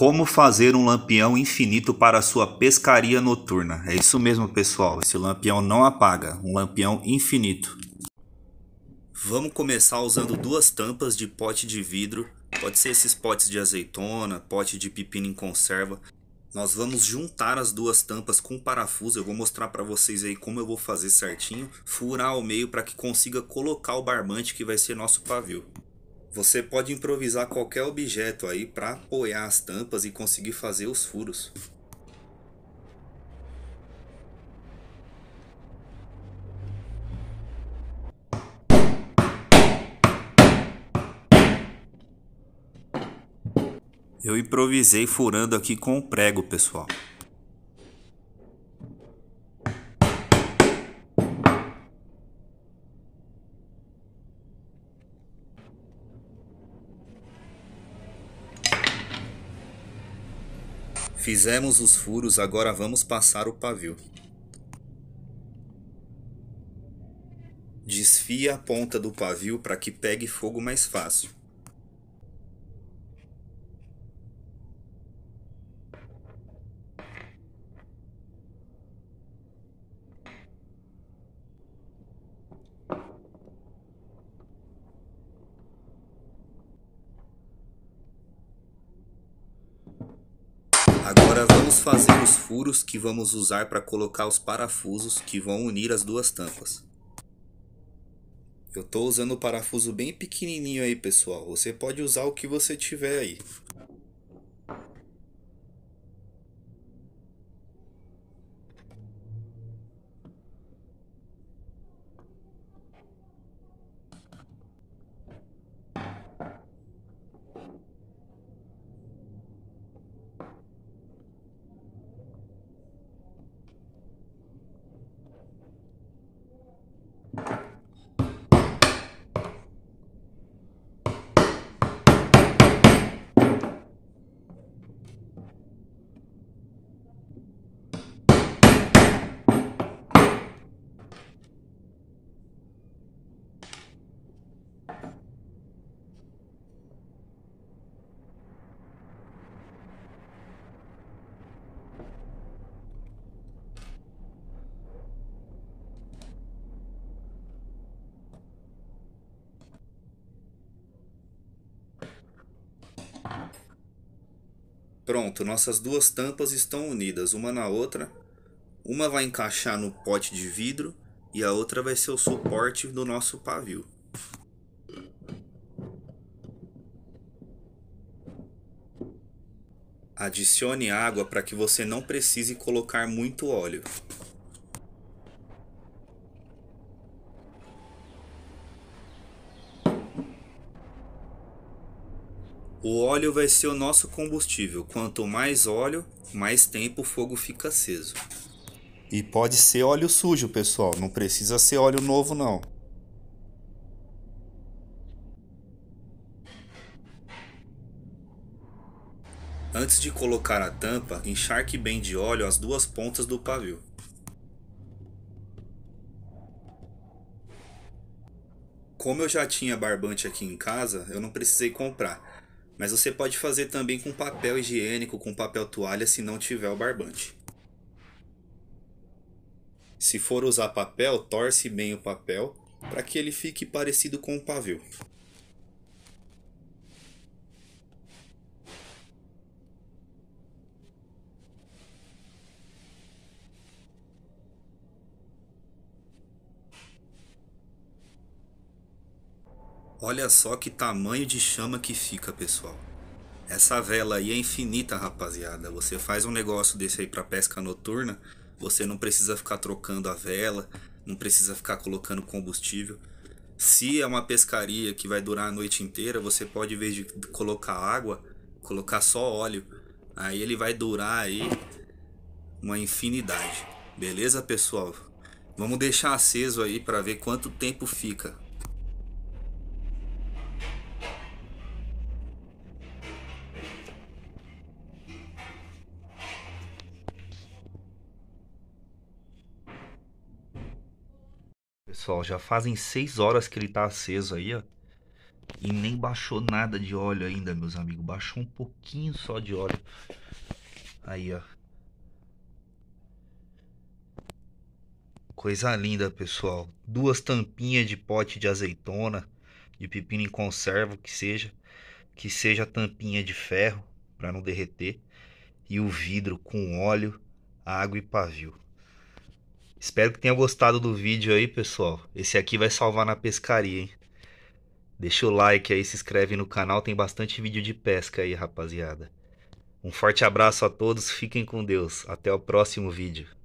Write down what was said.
Como fazer um lampião infinito para sua pescaria noturna. É isso mesmo, pessoal. Esse lampião não apaga, um lampião infinito. Vamos começar usando duas tampas de pote de vidro. Pode ser esses potes de azeitona, pote de pepino em conserva. Nós vamos juntar as duas tampas com parafuso. Eu vou mostrar para vocês aí como eu vou fazer certinho. Furar ao meio para que consiga colocar o barbante que vai ser nosso pavio. Você pode improvisar qualquer objeto aí para apoiar as tampas e conseguir fazer os furos. Eu improvisei furando aqui com o prego, pessoal. Fizemos os furos, agora vamos passar o pavio. Desfia a ponta do pavio para que pegue fogo mais fácil. Agora vamos fazer os furos que vamos usar para colocar os parafusos que vão unir as duas tampas. Eu estou usando o parafuso bem pequenininho aí pessoal, você pode usar o que você tiver aí. Pronto, nossas duas tampas estão unidas uma na outra. Uma vai encaixar no pote de vidro e a outra vai ser o suporte do nosso pavio. Adicione água para que você não precise colocar muito óleo. O óleo vai ser o nosso combustível. Quanto mais óleo, mais tempo o fogo fica aceso. E pode ser óleo sujo, pessoal. Não precisa ser óleo novo, não. Antes de colocar a tampa, encharque bem de óleo as duas pontas do pavio. Como eu já tinha barbante aqui em casa, eu não precisei comprar. Mas você pode fazer também com papel higiênico, com papel toalha, se não tiver o barbante. Se for usar papel, torce bem o papel para que ele fique parecido com o pavio. Olha só que tamanho de chama que fica, pessoal. Essa vela aí é infinita, rapaziada. Você faz um negócio desse aí para pesca noturna, você não precisa ficar trocando a vela, não precisa ficar colocando combustível. Se é uma pescaria que vai durar a noite inteira, você pode, em vez de colocar água, colocar só óleo. Aí ele vai durar aí uma infinidade. Beleza, pessoal? Vamos deixar aceso aí para ver quanto tempo fica. pessoal. Já fazem 6 horas que ele tá aceso aí, ó. E nem baixou nada de óleo ainda, meus amigos. Baixou um pouquinho só de óleo. Aí, ó. Coisa linda, pessoal. Duas tampinhas de pote de azeitona, de pepino em conserva, que seja. Que seja tampinha de ferro, para não derreter. E o vidro com óleo, água e pavio. Espero que tenha gostado do vídeo aí, pessoal. Esse aqui vai salvar na pescaria, hein? Deixa o like aí, se inscreve no canal, tem bastante vídeo de pesca aí, rapaziada. Um forte abraço a todos, fiquem com Deus. Até o próximo vídeo.